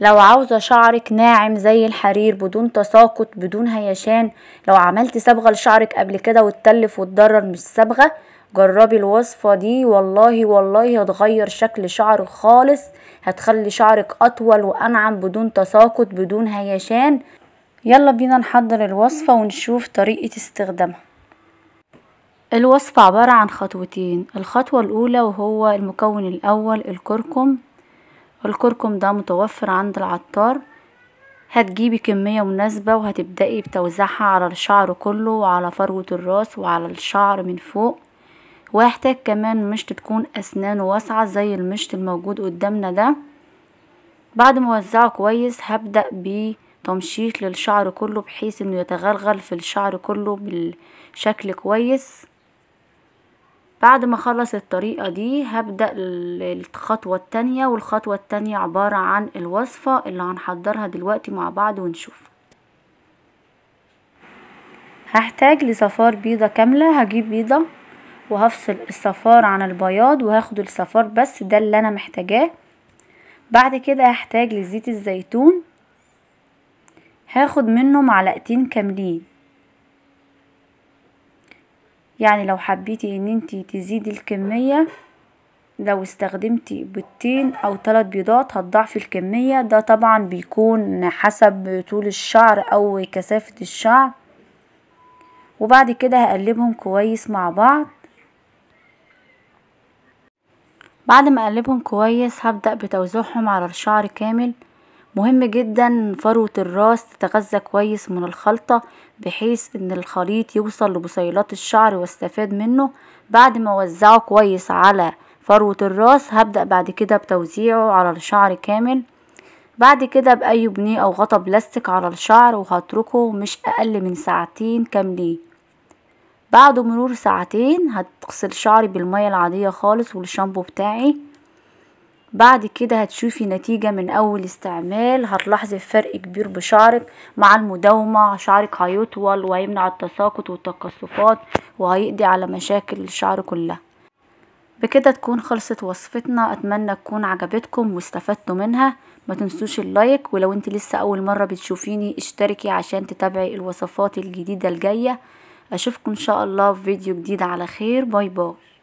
لو عاوزة شعرك ناعم زي الحرير بدون تساقط بدون هيشان لو عملت صبغة لشعرك قبل كده واتلف واتضرر مش صبغة جربي الوصفة دي والله والله هتغير شكل شعرك خالص هتخلي شعرك أطول وأنعم بدون تساقط بدون هيشان يلا بينا نحضر الوصفة ونشوف طريقة استخدامها الوصفة عبارة عن خطوتين الخطوة الأولى وهو المكون الأول الكركم الكركم ده متوفر عند العطار هتجيبي كمية مناسبة وهتبدأي بتوزيعها على الشعر كله وعلى فروة الراس وعلى الشعر من فوق وهحتاج كمان مشط تكون اسنانه واسعة زي المشط الموجود قدامنا ده بعد ما اوزعه كويس هبدأ بتمشيط للشعر كله بحيث انه يتغلغل في الشعر كله بالشكل كويس بعد ما اخلص الطريقة دي هبدأ الخطوة التانية والخطوة التانية عبارة عن الوصفة اللي هنحضرها دلوقتي مع بعض ونشوف هحتاج لصفار بيضة كاملة هجيب بيضة وهفصل الصفار عن البياض وهاخد الصفار بس ده اللي انا محتاجاه بعد كده هحتاج لزيت الزيتون هاخد منه معلقتين كاملين يعني لو حبيتي ان انتي تزيدي الكمية لو استخدمتي بيضتين او ثلاث بيضات هتضعفي الكمية ده طبعا بيكون حسب طول الشعر او كثافة الشعر وبعد كده هقلبهم كويس مع بعض بعد ما اقلبهم كويس هبدأ بتوزيعهم على الشعر كامل مهم جدا فروة الراس تتغذى كويس من الخلطة بحيث ان الخليط يوصل لبصيلات الشعر واستفاد منه بعد ما وزعه كويس على فروة الراس هبدأ بعد كده بتوزيعه على الشعر كامل بعد كده بأي بنيه أو غطا بلاستيك على الشعر وهتركه مش أقل من ساعتين كاملين بعد مرور ساعتين هتغسل شعري بالمية العادية خالص والشامبو بتاعي بعد كده هتشوفي نتيجة من اول استعمال هتلاحظي فرق كبير بشعرك مع المداومة شعرك هيطول وهيمنع التساقط والتقصفات وهيقضي على مشاكل الشعر كلها بكده تكون خلصت وصفتنا اتمنى تكون عجبتكم واستفدتوا منها ما تنسوش اللايك ولو انت لسه اول مرة بتشوفيني اشتركي عشان تتابعي الوصفات الجديدة الجاية اشوفكم ان شاء الله في فيديو جديد على خير باي باي